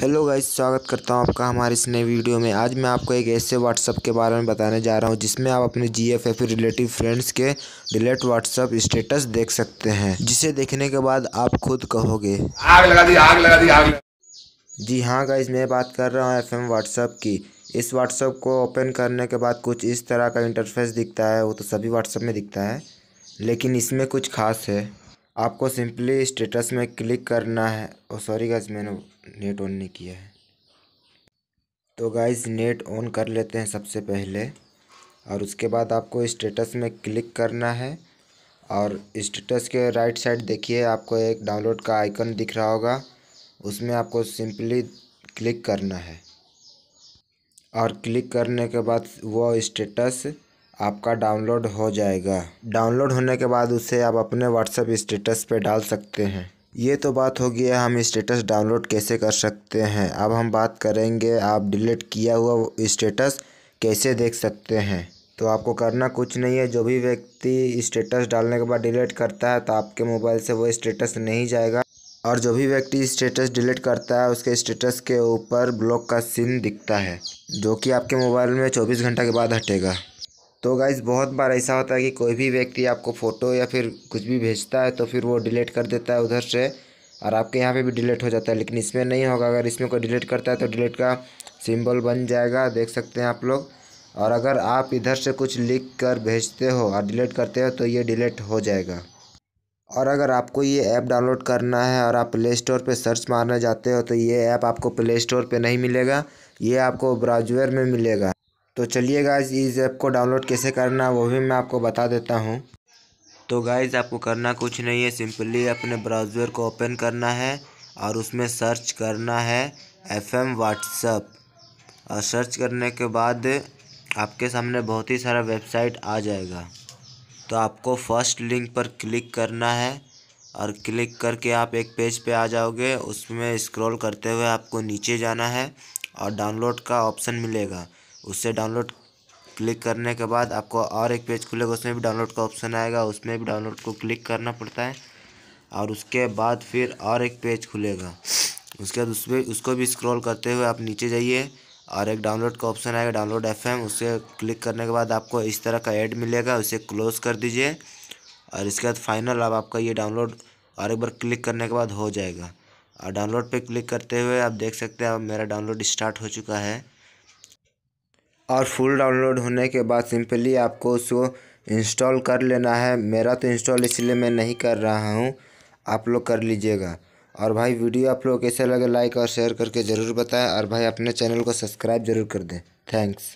hello guys स्वागत करता हूं आपका हमारे इस नए वीडियो में आज मैं आपको एक ऐसे व्हाट्सअप के बारे में बताने जा रहा हूं जिसमें आप अपने G F F relative friends के डिलेट व्हाट्सअप स्टेटस देख सकते हैं जिसे देखने के बाद आप खुद कहोगे आग लगा दी आग लगा दी आग जी हाँ गाइस मैं बात कर रहा हूँ एफ एम व्हाट्सअप की इस व्हाट्सअप को ओपन करने के बाद कुछ इस तरह का इंटरफेस दिखता है वो तो सभी व्हाट्सअप में दिखता है लेकिन इसमें कुछ खास है आपको सिंपली स्टेटस में क्लिक करना है और सॉरी गाइज मैंने नेट ऑन नहीं किया है तो गाइज नेट ऑन कर लेते हैं सबसे पहले और उसके बाद आपको स्टेटस में क्लिक करना है और स्टेटस के राइट साइड देखिए आपको एक डाउनलोड का आइकन दिख रहा होगा उसमें आपको सिंपली क्लिक करना है और क्लिक करने के बाद वो स्टेटस आपका डाउनलोड हो जाएगा डाउनलोड होने के बाद उसे आप अपने व्हाट्सएप स्टेटस पे डाल सकते हैं ये तो बात हो गया हम स्टेटस डाउनलोड कैसे कर सकते हैं अब हम बात करेंगे आप डिलीट किया हुआ स्टेटस कैसे देख सकते हैं तो आपको करना कुछ नहीं है जो भी व्यक्ति स्टेटस डालने के बाद डिलीट करता है तो आपके मोबाइल से वो स्टेटस नहीं जाएगा और जो भी व्यक्ति स्टेटस डिलीट करता है उसके स्टेटस के ऊपर ब्लॉक का सीन दिखता है जो कि आपके मोबाइल में 24 घंटा के बाद हटेगा तो गाइज बहुत बार ऐसा होता है कि कोई भी व्यक्ति आपको फ़ोटो या फिर कुछ भी भेजता है तो फिर वो डिलीट कर देता है उधर से और आपके यहाँ पे भी डिलीट हो जाता है लेकिन इसमें नहीं होगा अगर इसमें कोई डिलीट करता है तो डिलीट का सिंबल बन जाएगा देख सकते हैं आप लोग और अगर आप इधर से कुछ लिख कर भेजते हो और डिलीट करते हो तो ये डिलीट हो जाएगा और अगर आपको ये ऐप डाउनलोड करना है और आप प्ले स्टोर पर सर्च मारना चाहते हो तो ये ऐप आपको प्ले स्टोर पर नहीं मिलेगा ये आपको ब्राउजर में मिलेगा तो चलिए गाइज इस ऐप को डाउनलोड कैसे करना वो भी मैं आपको बता देता हूँ तो गाइज आपको करना कुछ नहीं है सिंपली अपने ब्राउज़र को ओपन करना है और उसमें सर्च करना है एफ एम व्हाट्सअप और सर्च करने के बाद आपके सामने बहुत ही सारा वेबसाइट आ जाएगा तो आपको फर्स्ट लिंक पर क्लिक करना है और क्लिक करके आप एक पेज पे आ जाओगे उसमें स्क्रॉल करते हुए आपको नीचे जाना है और डाउनलोड का ऑप्शन मिलेगा उससे डाउनलोड क्लिक करने के बाद आपको और एक पेज खुलेगा उसमें भी डाउनलोड का ऑप्शन आएगा उसमें भी डाउनलोड को क्लिक करना पड़ता है और उसके बाद फिर और एक पेज खुलेगा उसके बाद उसमें उसको भी स्क्रॉल करते हुए आप नीचे जाइए और एक डाउनलोड का ऑप्शन आएगा डाउनलोड एफएम उसे क्लिक करने के बाद आपको इस तरह का ऐड मिलेगा उसे क्लोज़ कर दीजिए और इसके बाद फाइनल अब आपका ये डाउनलोड और एक बार क्लिक करने के बाद हो जाएगा और डाउनलोड पे क्लिक करते हुए आप देख सकते हैं अब मेरा डाउनलोड स्टार्ट हो चुका है और फुल डाउनलोड होने के बाद सिंपली आपको उसको इंस्टॉल कर लेना है मेरा तो इंस्टॉल इसलिए मैं नहीं कर रहा हूँ आप लोग कर लीजिएगा और भाई वीडियो आप लोग कैसे लगे लाइक और शेयर करके ज़रूर बताएं और भाई अपने चैनल को सब्सक्राइब ज़रूर कर दें थैंक्स